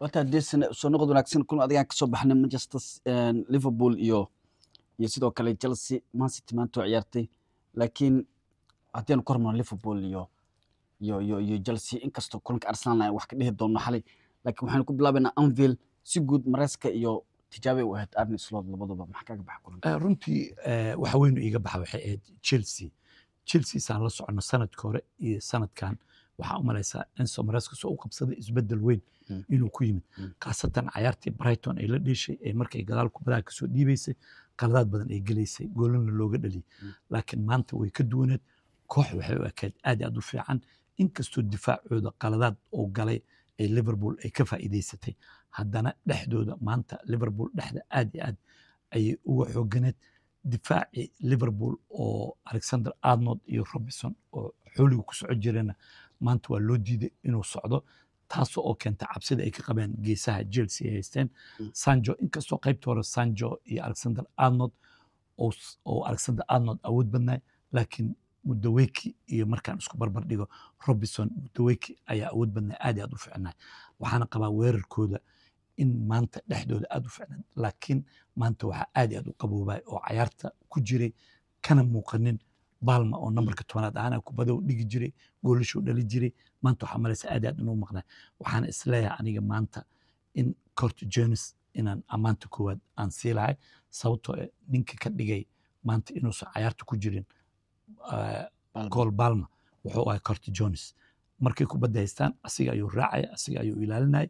horta haddii soo noqod wanaagsan kun adigaan kasoo baxnay manchester eh, liverpool iyo iyo sidoo kale chelsea man city maanta oo ciyaartay laakiin haddii aanu ku hormarno liverpool iyo iyo iyo iyo chelsea inkastoo kulanka arsenal wax ka dhihi doonno xalay laakiin waxaynu ku bilaabaynaa anfield si guud mareyska iyo tijaabay u ahayd arne slot labaduba maxaa kaga baxa kulanka eh, runtii eh, waxa weynu iiga baxa waxay ahayd chelsea chelsea saan la socono sanadka hore iyo sanadkan waxaa u malaysaa in somareeskasoo u qabsaday isbedel weyn hmm. inuu ku yimid hmm. khaasatan cayaartii brighton ay la dheeshay ee markay gadaal kubadaha kasoo dhiibaysay qaladaad badan ay gelaysay goolana looga dhaliyay hmm. laakiin maanta way ka duwaneed koox waxay u ekayd aad aad u fiican inkastoo difaacooda qaladaad oo galay ee liverpool ay ka faa'iidaysatay haddana dhexdooda maanta liverpool dhexda aad iyo aad ayay uga xooganeed difaacii liverpool oo alexander arnold iyo robinson oo xooliga ku soco jirana maanta waa loo diiday inuu socdo taas oo keenta cabsida ay e ka qabeen geesaha chelsea ay haysteen mm. sanjo inkastoo qaybta hore sanjo iyo alexander arnold oo alexander arnold awood badnaay laakiin mudaweki iyo markaan isku barbar dhigo robinson mudaweki ayaa awood badnaa aad iyo aad u ficnaa waxaana qabaa weerarkooda in maanta dhexdooda aad u ficnaan laakiin maanta waxaa aad iyo aad u qaboobay oo cayaarta ku jiray kana muuqanin baalma oo mm. nambarka tobanaad ahaana kubadow dhigi jiray goolashu dhali jiray maanta waxaa malaysa aad aad inuu maqnaa waxaan isleeyahay aniga maanta in cort jones inaan ammaanta koowaad aan sii lahay sababtoo eh, ninka ka dhigay maanta inuusan cayaarta ku jirin eh, gool baalma wuxuu ahay cort jones markay kubadda haystaan asiga ayuu raacaya asiga ayuu ilaalinaya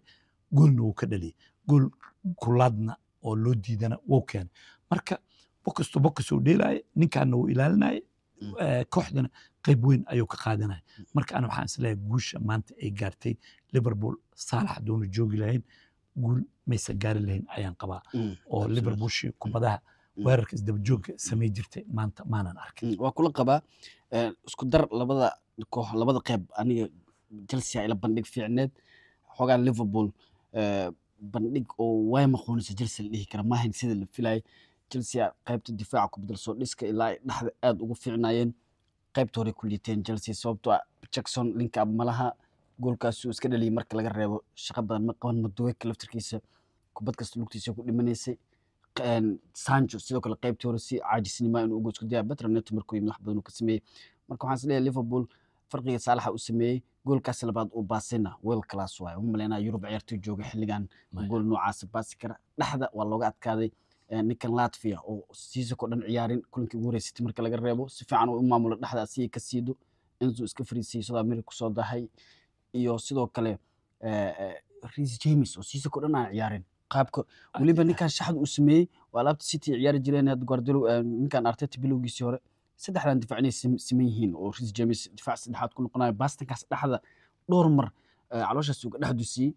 goolna wuu ka dhaliyay gool kulaadna oo loo diidana wou keenay marka bokastoo bokasuu dheelaya ninkaana wuu ilaalinaya Mm. Eh, kooxdana qayb weyn ayuu ka qaadanaya mm. marka ana waxaan isleeyahay guusha maanta ay gaartay liverpool saalax haduuna joogi lahayn guul maysan gaari lahayn ayaan qabaa mm, oo liverpoolshi kubadaha weerarka isdabajoogka samay jirtay maanta maanan arkin waa kula qabaa eh, isku dar labada koox labada qayb aniga chelsea ila bandhig fiicneed xoogaa liverpool eh, bandhig oo waay maqoonaysa chelsea la dhihi kara maahan sida la filayay Chelsea qaybta difaaca kubadda soo dhiska ilaa dhexda aad ugu fiicnaayeen qaybta hore ku liiteen Chelsea sababtoo ah Jackson linka ah malaha goolkaasi iska dhaliyay marka laga reebo shaqo badan ma qaban Madueke laftirkiisa kubad kasta lugtiisa ku dhimanaysay Sancho sidoo kale qaybtii hore si caajisnimo ah inuu ugu isku diyaa Betranet markuu madax badan ka sameeyay marka waxaan isleeyahay Liverpool farqiga Saalaxa u sameeyay goolkaas labaad oo baasina world class waaye u maleynaa Yurub ciyaartoy jooga xilligan gool noocaas baasi kara dhexda waa looga adkaaday ninkan latvia oo siisako dhan ciyaarin kulankii ugu horeysatay marka laga reebo si fiican u maamulo dhexda asiga ka siido enzo iska fariisiisado ameri kusoo dahay iyo sidoo kale ris james oo siisako dhan aan ciyaarin qaabka weliba ninkan shaxda uu sameeyey waa alaabta city ciyaari jireen had ninkan arteta bilowgiisii hore saddexdan difaac inay siman yihiin oo ris james difaac saddexaad ku noqonayo bastinkaas dhexda dhowr mar calooshaas uga dhexdu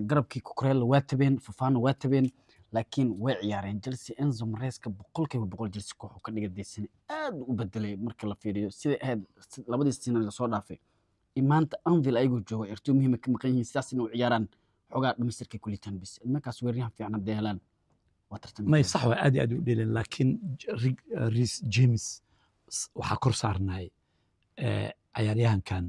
garabkii kukurella waa tabeen fafaana waa tabeen laakiin way ciyaareen Chelsea Enzo Maresca boqolkiiba boqol Chelsea kooxu ka dhigay deysane aad u bedelay marka la fiiriyo sida ahayd labadii sano la dhaafay imaanta anvil ayagoo jooga ertu muhiima ka maqan yihiin sidaas inay u ciyaaraan xogaa dhamaystirka kulitaan bis markaas weeryahan fiican hadday helaan may sax waa aad iyo aad u dheeleen laakiin eh, Reece James waxaa kor saarnay eh, ciyaaryahankan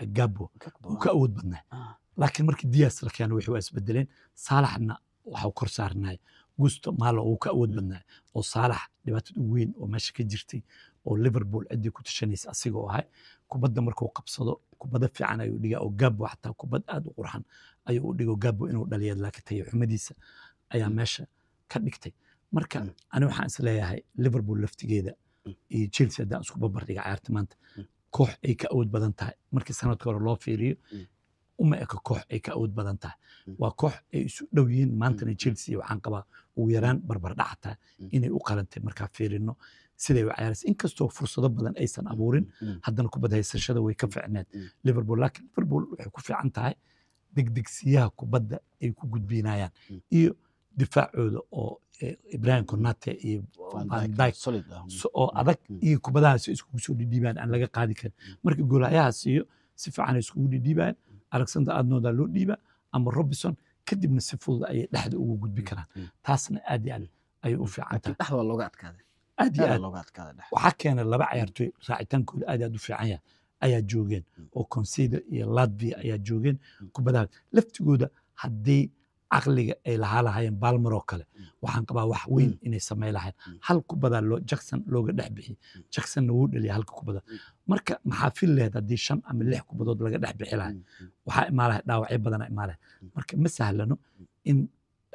eh, Gabo uu ka awood badnaa ah. laakiin markii Diaz la keenay wuxuu isbedeleen Salahna waxaa kor saarnay gusto maalo ah uu ka awood badnaa oo saalax dhibaatad u weyn oo meesha ka jirtay oo liverpool ciddii ku tashanaysa asigoo ahay kubadda markuu qabsado kubada fiican ayuu dhigaa oo gaabo xataa kubad aad u qurxan ayuu u dhigo gaabo inuu dhaliya laakiin tayo xumadiisa ayaa meesha ka dhigtay marka mm. ani waxaan isleeyahay leeyahay liverpool laftigeeda mm. iyo chelsea haddaan isku babardhiga cayaarta maanta koox ay ka awood badan tahay markii sanadka hore loo fiiriyo mm uma eka koox ay ka awood badan tahay mm. waa koox ay isu dhow yihiin maantana mm. chelsea waxaan qabaa ugu yaraan mm. barbardhacata inay u qalantay markaa fiirino siday u cayaaraysa inkastoo fursado badan aysan abuurin haddana kubad haysashada way ka fiicneed liverpool laakiin liverpool waxay ku fiican tahay degdegsiyaha kubadda ay ku gudbinayaan iyo difaacooda oo eh, ibrahim konate iyo van ah. adag iyo kubadahaas iskugu soo dhidhiibaan aan laga qaadi karin marka goolayahaas iyo si fiican ay iskugu dhidhiibaan alexander arnolda loo dhiiba ama robinson kadibna si fudud ayay dhexda ugu gudbi karaan mm, mm. taasna aad iyo aad ayay u fiican tahay dhexda keenay laba ciyaartooy raacitaankooda aad aad u fiican ayaa joogeen mm. oo consida iyo latvia ayaa joogeen kubadaha laftigooda haddii caqliga ay lahaa lahaayeen balmer oo kale mm. waxaan qabaa wax weyn mm. inay samay lahayn mm. hal kubadaa jackson looga dhex bixiyey jacksonna wuu dheliya halka kubada marka maxaa fil lehed haddii shan ama lix kubadood laga dhex bixi lahay waxaa imaalahay dhaawacyo badana imaalahay marka ma sahlano in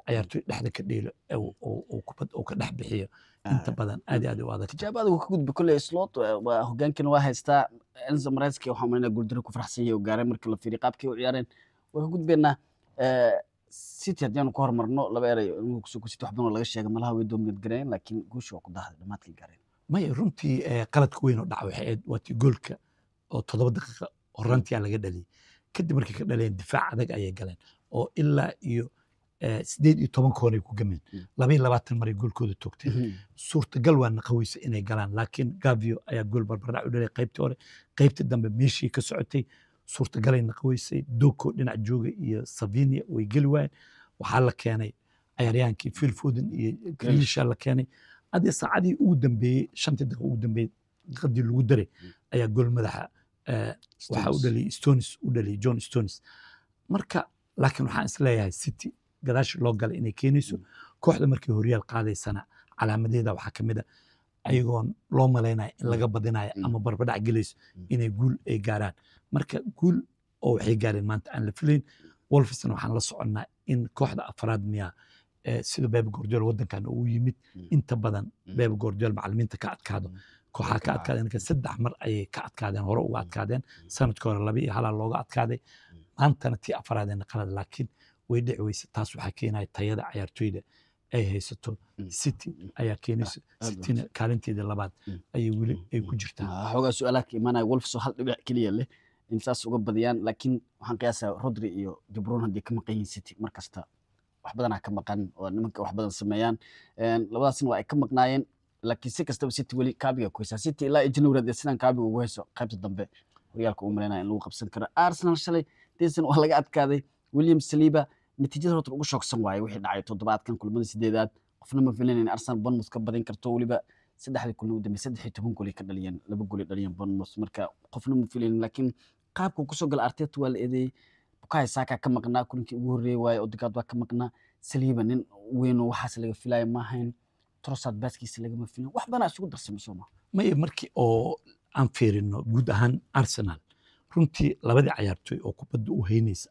cayaartoy dhexda ka dheelo kubad uu ka dhex bixiyo inta ah. badan aad aad u adag tijaabada wuu ka gudbi kolley slot hoggaankiina waa haystaa enzo mareski waxaa malaynaa guuldaro ku faraxsan yahay oo gaaray marka la fiiriyo qaabkii u ciyaareen waa ka gudbaynaa eh, city haddii aanu ku horumarno laba erayo inuu kusoo laga sheegay malaha way dominate gareyn laakiin guusha waa ku dahday dhamaadkii gaareen maya runtii eh, qaladka weyn oo dhaca waxay ahayd waatii goolka oo toddoba daqiiqa horaantii laga dhaliyey kadib markay ka dhaleen difaac adag ayay galeen oo ilaa iyo eh, sideed iyo toban koonay ku gameen mm. laba labaatan maray goolkooda toogteen mm-hmm. suurtagal waa naqaweysa inay galaan laakiin gavio ayaa gool barbardhac u dhalay qaybtii hore qaybtii dambe meeshii ka socotay suurtagalay naqaweysay doko dhinac jooga iyo savinia way geli waayeen waxaa la keenay cayaaryaankii fiil foden iyo grilisha la keenay hadii saacadii ugu dambeeyey shantii daqiiq ugu dambeeyey daqiiqadii lagu daray ayaa gool madaxa eh, waxaa u dhaliyay stonis u dhaliyay john stonis marka laakiin waxaan isleeyahay city gadaash loo galay inay keenayso mm. kooxda markii horyaal qaadaysana calaamadeeda waxaa ka mid a ah ayagoon loo malaynayo in laga mm. badinayo mm. ama barbadhac gelayso mm. inay guul ay gaaraan marka guul oo waxay gaareen maanta aan la filayn wolfisna waxaan la soconnaa in kooxda afraad miyaa eh, sida beeb goorjool waddankan uu yimid inta badan beeb goorjool macalimiinta ka adkaado kooxaa ka adkaadeen saddex mar ayay ka adkaadeen hore uga adkaadeen sanadkii hore laba iyo halaa looga adkaaday maantana tii afraadeen qalad laakiin way dhici weyse taas waxaa keenaya tayada cayaartooyda ay haysato city ayaa keenaysa cityna kaalinteeda labaad ayay weli ay ku jirtaa xoogaa su-aalaha ka imaanaya wolfso hal dhibic keliya leh in saas uga badiyaan laakiin waxaan qiyaasaa rodri iyo jabron haddii ka maqan yihiin city markasta kasta wax badanaa ka maqan oo nimanka wax badan sameeyaan labadaasna waa ay ka maqnaayeen laakiin si kastaba city weli kaabiga ku haysaa city ilaa january dee sidaan kaabiga ugu hayso qaybta dambe horyaalka u malaynaya in lagu qabsan karo arsenal shalay deesan waa laga adkaaday william saliba natiijada horta ugu shoogsan waaye wixii dhacay toddobaadkan kulmada sideedaad qofna ma filan in Arsenal Bournemouth ka badin karto waliba saddexda kulmi u dambeeyay saddex toban gool ka dhaliyeen laba gool dhaliyeen Bournemouth marka qofna ma filan laakiin qaabka kusoo galay Arteta waa la eedeeyay Bukayo Saka ka maqnaa kulinkii ugu horreeyay waaye Odegaard waa ka maqnaa Saliba nin weyn waxaas laga filayo ma ahayn baaskiisa lagama filan wax badan isugu darsamay soo ma maya markii oo aan fiirino guud ahaan Arsenal runtii labadii cayaartooy oo kubadda u haynaysa